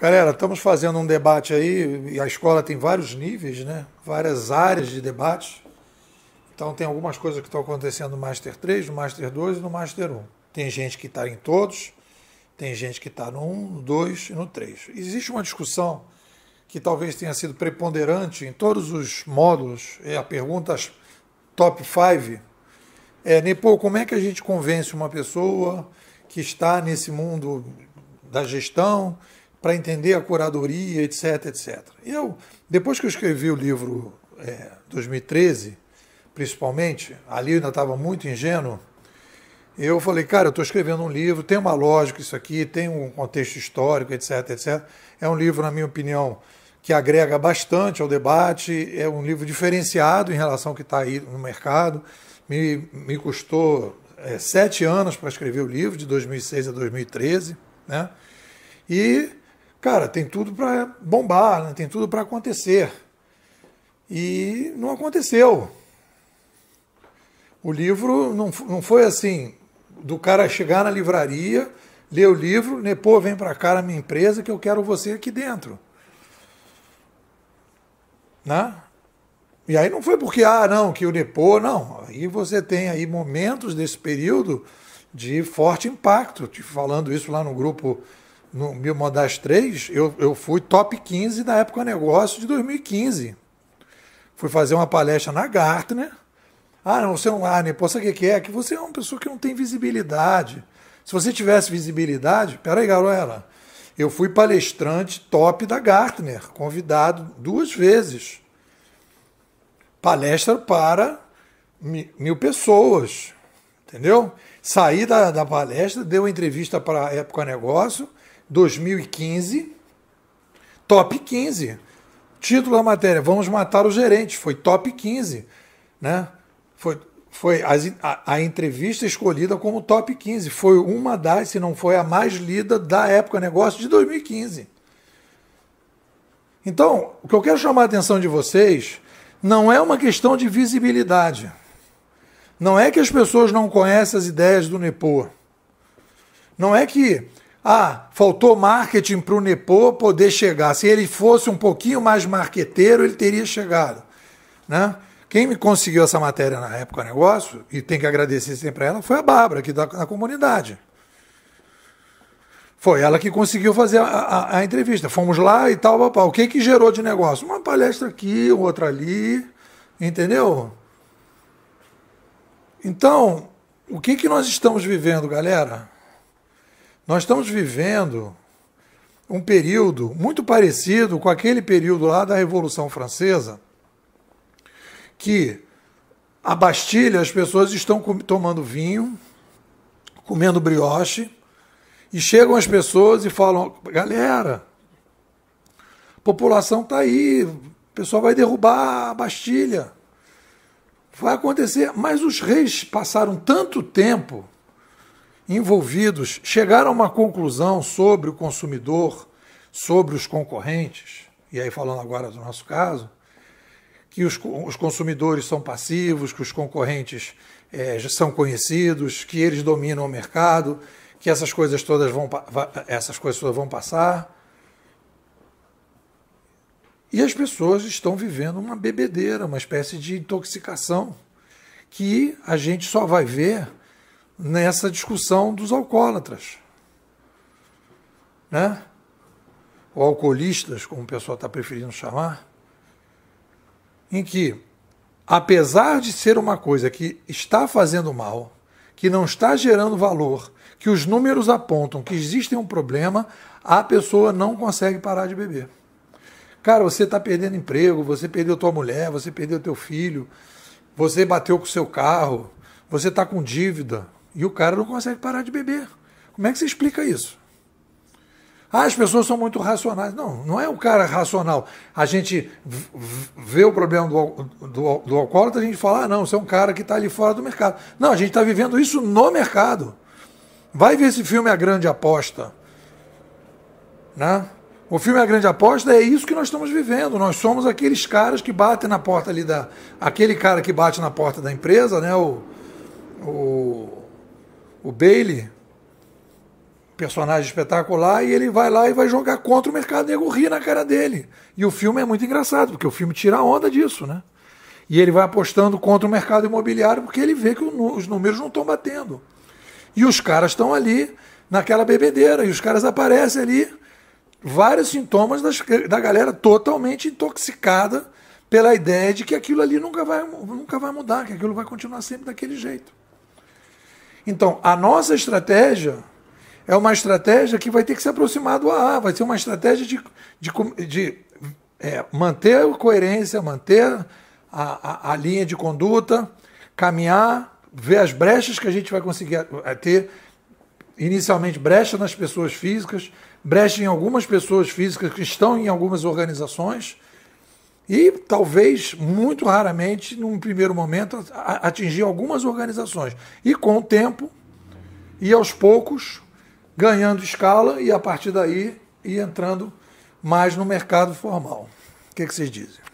Galera, estamos fazendo um debate aí, e a escola tem vários níveis, né? Várias áreas de debate. Então tem algumas coisas que estão acontecendo no Master 3, no Master 2 e no Master 1. Tem gente que está em todos, tem gente que está no 1, no 2 e no 3. Existe uma discussão que talvez tenha sido preponderante em todos os módulos, é a pergunta top 5. É, Nepô, como é que a gente convence uma pessoa que está nesse mundo da gestão, para entender a curadoria, etc, etc. eu, depois que eu escrevi o livro é, 2013, principalmente, ali eu ainda estava muito ingênuo, eu falei, cara, eu estou escrevendo um livro, tem uma lógica isso aqui, tem um contexto histórico, etc, etc. É um livro, na minha opinião, que agrega bastante ao debate, é um livro diferenciado em relação ao que está aí no mercado. Me, me custou é, sete anos para escrever o livro, de 2006 a 2013, né? E cara, tem tudo para bombar, né? tem tudo para acontecer. E não aconteceu. O livro não, não foi assim, do cara chegar na livraria, ler o livro, né, pô, vem para cá na minha empresa que eu quero você aqui dentro. Né? E aí não foi porque, ah, não, que o Nepô, não. Aí você tem aí momentos desse período de forte impacto. Te falando isso lá no grupo no mil das Três, eu, eu fui top 15 da época negócio de 2015. Fui fazer uma palestra na Gartner. Ah, não, você não, é ah, nem, pô, sabe o que é? Que você é uma pessoa que não tem visibilidade. Se você tivesse visibilidade, peraí, galera, eu fui palestrante top da Gartner, convidado duas vezes. Palestra para mil pessoas, entendeu? Saí da, da palestra, dei uma entrevista para a Época Negócio, 2015, top 15. Título da matéria: Vamos matar o gerente. Foi top 15, né? Foi, foi a, a, entrevista escolhida como top 15. Foi uma das, se não foi a mais lida da época negócio de 2015. Então, o que eu quero chamar a atenção de vocês não é uma questão de visibilidade. Não é que as pessoas não conhecem as ideias do Nepô. Não é que ah, faltou marketing para o Nepô poder chegar. Se ele fosse um pouquinho mais marqueteiro, ele teria chegado. Né? Quem me conseguiu essa matéria na época negócio, e tem que agradecer sempre a ela, foi a Bárbara, aqui da, na comunidade. Foi ela que conseguiu fazer a, a, a entrevista. Fomos lá e tal, papá. O que, que gerou de negócio? Uma palestra aqui, outra ali, entendeu? Então, o que, que nós estamos vivendo, galera? Nós estamos vivendo um período muito parecido com aquele período lá da Revolução Francesa, que a Bastilha, as pessoas estão tomando vinho, comendo brioche, e chegam as pessoas e falam: galera, população está aí, o pessoal vai derrubar a Bastilha. Vai acontecer. Mas os reis passaram tanto tempo envolvidos chegaram a uma conclusão sobre o consumidor, sobre os concorrentes, e aí falando agora do nosso caso, que os, os consumidores são passivos, que os concorrentes é, já são conhecidos, que eles dominam o mercado, que essas coisas todas vão, essas coisas todas vão passar. E as pessoas estão vivendo uma bebedeira, uma espécie de intoxicação que a gente só vai ver nessa discussão dos alcoólatras. Né? Ou alcoolistas, como o pessoal está preferindo chamar, em que, apesar de ser uma coisa que está fazendo mal, que não está gerando valor, que os números apontam que existe um problema, a pessoa não consegue parar de beber. Cara, você está perdendo emprego, você perdeu tua mulher, você perdeu teu filho, você bateu com seu carro, você está com dívida, e o cara não consegue parar de beber. Como é que você explica isso? Ah, as pessoas são muito racionais. Não, não é o cara racional. A gente vê o problema do, do, do alcoólatra, a gente fala, ah, não, você é um cara que está ali fora do mercado. Não, a gente está vivendo isso no mercado. Vai ver esse filme A Grande Aposta. Né? O filme A Grande Aposta é isso que nós estamos vivendo. Nós somos aqueles caras que batem na porta ali da. Aquele cara que bate na porta da empresa, né? O. o o Bailey, personagem espetacular, e ele vai lá e vai jogar contra o mercado nego ri na cara dele. E o filme é muito engraçado, porque o filme tira a onda disso, né? E ele vai apostando contra o mercado imobiliário porque ele vê que os números não estão batendo. E os caras estão ali naquela bebedeira, e os caras aparecem ali, vários sintomas das, da galera totalmente intoxicada pela ideia de que aquilo ali nunca vai, nunca vai mudar, que aquilo vai continuar sempre daquele jeito. Então, a nossa estratégia é uma estratégia que vai ter que se aproximar do AA, vai ser uma estratégia de, de, de é, manter a coerência, manter a, a, a, linha de conduta, caminhar, ver as brechas que a gente vai conseguir é, ter. Inicialmente, brecha nas pessoas físicas, brecha em algumas pessoas físicas que estão em algumas organizações e talvez, muito raramente, num primeiro momento, atingir algumas organizações. E com o tempo, e aos poucos, ganhando escala e a partir daí e entrando mais no mercado formal. O que, é que vocês dizem?